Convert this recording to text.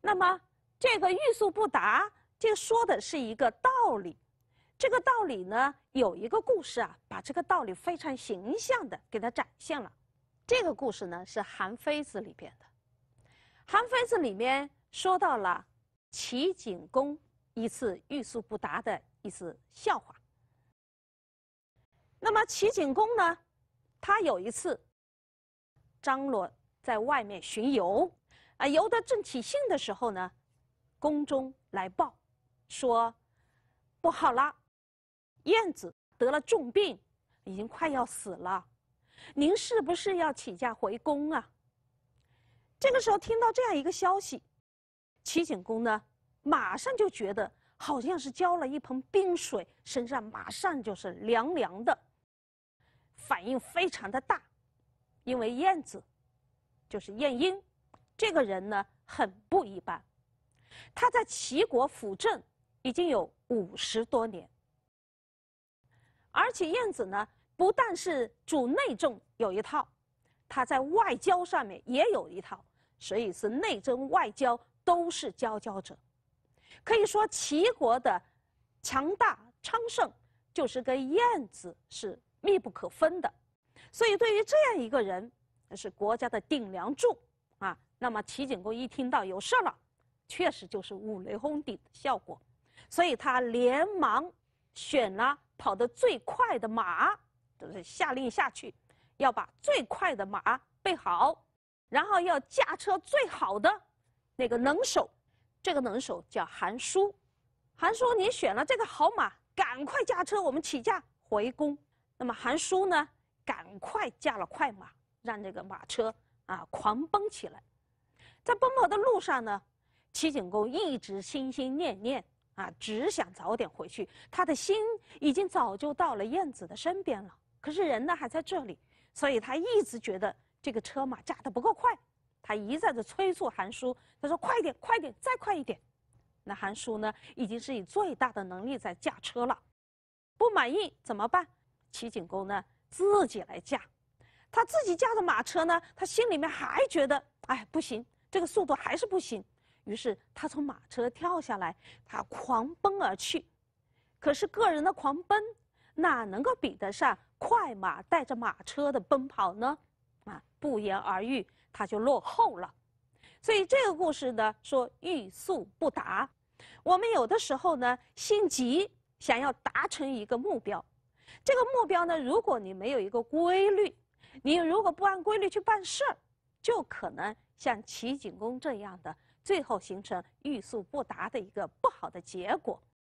那么，这个欲速不达，这个说的是一个道理。这个道理呢，有一个故事啊，把这个道理非常形象的给它展现了。这个故事呢，是《韩非子》里边的，《韩非子》里面说到了齐景公一次欲速不达的一次笑话。那么，齐景公呢，他有一次张罗在外面巡游。啊，游得正起兴的时候呢，宫中来报，说不好了，燕子得了重病，已经快要死了，您是不是要起驾回宫啊？这个时候听到这样一个消息，齐景公呢，马上就觉得好像是浇了一盆冰水，身上马上就是凉凉的，反应非常的大，因为燕子就是晏婴。这个人呢很不一般，他在齐国辅政已经有五十多年，而且晏子呢不但是主内政有一套，他在外交上面也有一套，所以是内政外交都是佼佼者。可以说，齐国的强大昌盛就是跟晏子是密不可分的。所以，对于这样一个人，是国家的顶梁柱。啊，那么齐景公一听到有事了，确实就是五雷轰顶的效果，所以他连忙选了跑得最快的马，就是下令下去要把最快的马备好，然后要驾车最好的那个能手，这个能手叫韩叔，韩叔，你选了这个好马，赶快驾车，我们起驾回宫。那么韩叔呢，赶快驾了快马，让这个马车。啊，狂奔起来，在奔跑的路上呢，齐景公一直心心念念啊，只想早点回去。他的心已经早就到了燕子的身边了，可是人呢还在这里，所以他一直觉得这个车马驾得不够快。他一再的催促韩叔，他说：“快点，快点，再快一点。”那韩叔呢，已经是以最大的能力在驾车了。不满意怎么办？齐景公呢，自己来驾。他自己驾着马车呢，他心里面还觉得，哎，不行，这个速度还是不行。于是他从马车跳下来，他狂奔而去。可是个人的狂奔，哪能够比得上快马带着马车的奔跑呢？啊，不言而喻，他就落后了。所以这个故事呢，说欲速不达。我们有的时候呢，心急想要达成一个目标，这个目标呢，如果你没有一个规律，你如果不按规律去办事儿，就可能像齐景公这样的，最后形成欲速不达的一个不好的结果。